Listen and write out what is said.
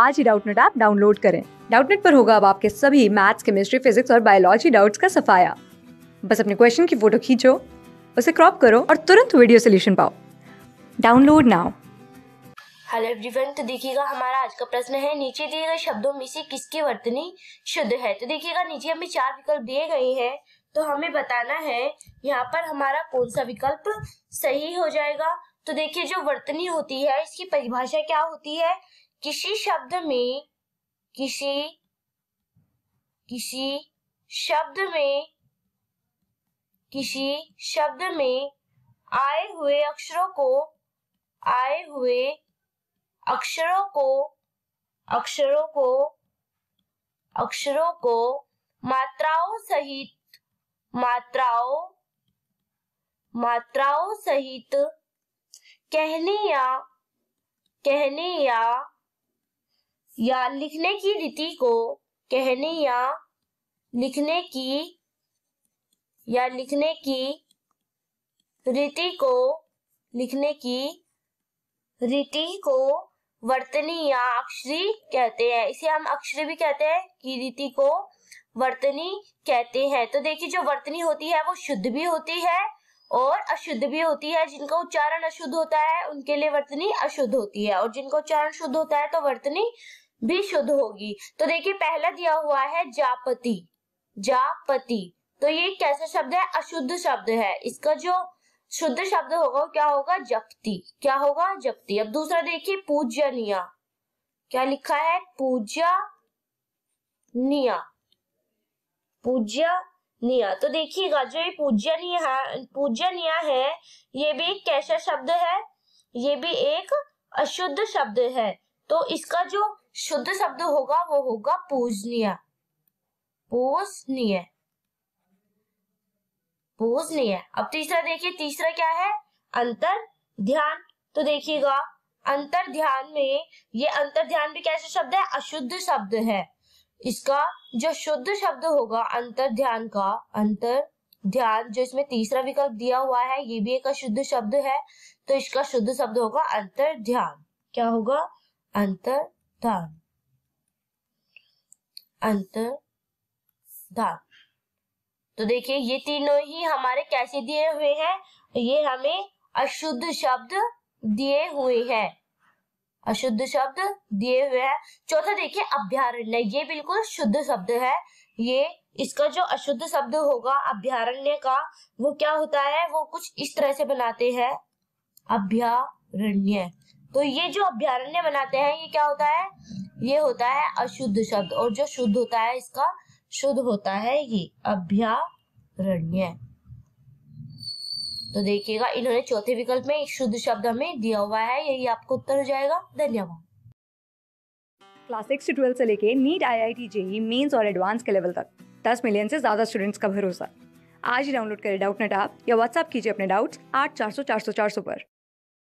आज ही Doubtnut app download करें डाउटनेट पर होगा अब आपके सभी मैथ्स केमिस्ट्री फिजिक्स और बायोलॉजी डाउट्स का सफाया बस अपने क्वेश्चन की फोटो खींचो उसे क्रॉप करो और तुरंत वीडियो सोल्यूशन पाओ डाउनलोड नाउ हेलो एवरीवन तो देखिएगा हमारा आज का प्रश्न है नीचे दिए गए शब्दों में से किसकी वर्तनी शुद्ध है तो देखिएगा नीचे हमें चार विकल्प दिए गए हैं तो हमें बताना है यहाँ पर हमारा कौन सा विकल्प सही हो जाएगा तो देखिए जो वर्तनी होती है इसकी परिभाषा क्या होती है किसी शब्द में किसी किसी शब्द में किसी शब्द में आए हुए अक्षरों को आए हुए अक्षरों को अक्षरों को अक्षरों को मात्राओं सहित मात्राओं मात्राओं सहित कहने या कहने या या लिखने की रीति को कहने या लिखने की या लिखने की रीति को लिखने की रीति को वर्तनी या अक्षरी कहते हैं इसे हम अक्षरी भी कहते हैं कि रीति को वर्तनी कहते हैं तो देखिए जो वर्तनी होती है वो शुद्ध भी होती है और अशुद्ध भी होती है जिनका उच्चारण अशुद्ध होता है उनके लिए वर्तनी अशुद्ध होती है और जिनका उच्चारण शुद्ध होता है तो वर्तनी भी शुद्ध होगी तो देखिए पहला दिया हुआ है जापति जापति तो ये कैसा शब्द है अशुद्ध शब्द है इसका जो शुद्ध शब्द होगा क्या होगा जपती क्या होगा जपती अब दूसरा देखिए पूजनिया क्या लिखा है पूजा निया पूज्य निया तो देखिएगा जो ये पूजनीय पूजनीय है ये भी एक कैसा शब्द है ये भी एक अशुद्ध शब्द है तो इसका जो शुद्ध शब्द होगा वो होगा पूजनीय पूजनीय पूजनीय अब तीसरा देखिए तीसरा क्या है अंतर ध्यान तो देखिएगा अंतर ध्यान में ये अंतर ध्यान भी कैसे शब्द है अशुद्ध शब्द है इसका जो शुद्ध शब्द होगा अंतर ध्यान का अंतर ध्यान जो इसमें तीसरा विकल्प दिया हुआ है ये भी एक अशुद्ध शब्द है तो इसका शुद्ध शब्द होगा अंतर ध्यान क्या होगा अंतर दान अंतर दान तो देखिए ये तीनों ही हमारे कैसे दिए हुए हैं ये हमें अशुद्ध शब्द दिए हुए हैं अशुद्ध शब्द दिए हुए हैं चौथा देखिए अभ्यारण्य ये बिल्कुल शुद्ध शब्द है ये इसका जो अशुद्ध शब्द होगा अभ्यारण्य का वो क्या होता है वो कुछ इस तरह से बनाते हैं अभ्यारण्य तो ये जो अभ्यारण्य बनाते हैं ये क्या होता है ये होता है अशुद्ध शब्द और जो शुद्ध होता है इसका शुद्ध होता है ये अभ्यारण्य तो देखिएगा इन्होंने चौथे विकल्प में शुद्ध शब्द हमें दिया हुआ है यही आपको उत्तर हो जाएगा धन्यवाद क्लास सिक्स से से लेके NEET I I T JEE mains और एडवांस के लेवल तक दस मिलियन से ज्यादा स्टूडेंट्स का भरोसा आज ही डाउनलोड करें डाउट नेट आप या व्हाट्सअप कीजिए अपने डाउट्स आठ चार सौ चार सौ चार सौ पर